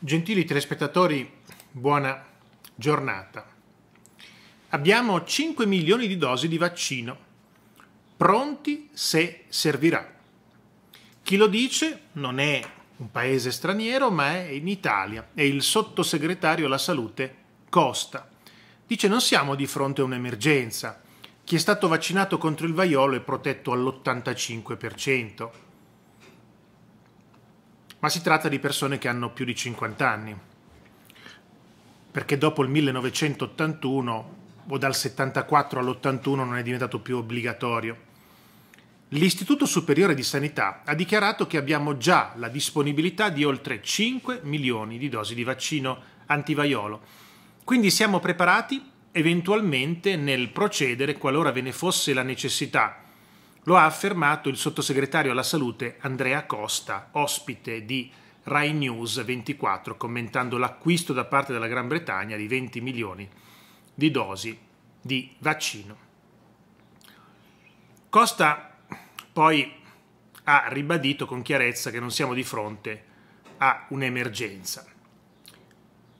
Gentili telespettatori, buona giornata. Abbiamo 5 milioni di dosi di vaccino, pronti se servirà. Chi lo dice non è un paese straniero, ma è in Italia. È il sottosegretario alla salute Costa. Dice non siamo di fronte a un'emergenza. Chi è stato vaccinato contro il vaiolo è protetto all'85% ma si tratta di persone che hanno più di 50 anni, perché dopo il 1981 o dal 74 all'81 non è diventato più obbligatorio. L'Istituto Superiore di Sanità ha dichiarato che abbiamo già la disponibilità di oltre 5 milioni di dosi di vaccino antivaiolo, quindi siamo preparati eventualmente nel procedere qualora ve ne fosse la necessità lo ha affermato il sottosegretario alla salute Andrea Costa, ospite di Rai News 24, commentando l'acquisto da parte della Gran Bretagna di 20 milioni di dosi di vaccino. Costa poi ha ribadito con chiarezza che non siamo di fronte a un'emergenza.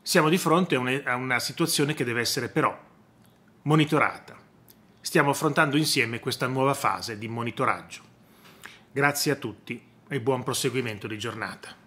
Siamo di fronte a una situazione che deve essere però monitorata stiamo affrontando insieme questa nuova fase di monitoraggio. Grazie a tutti e buon proseguimento di giornata.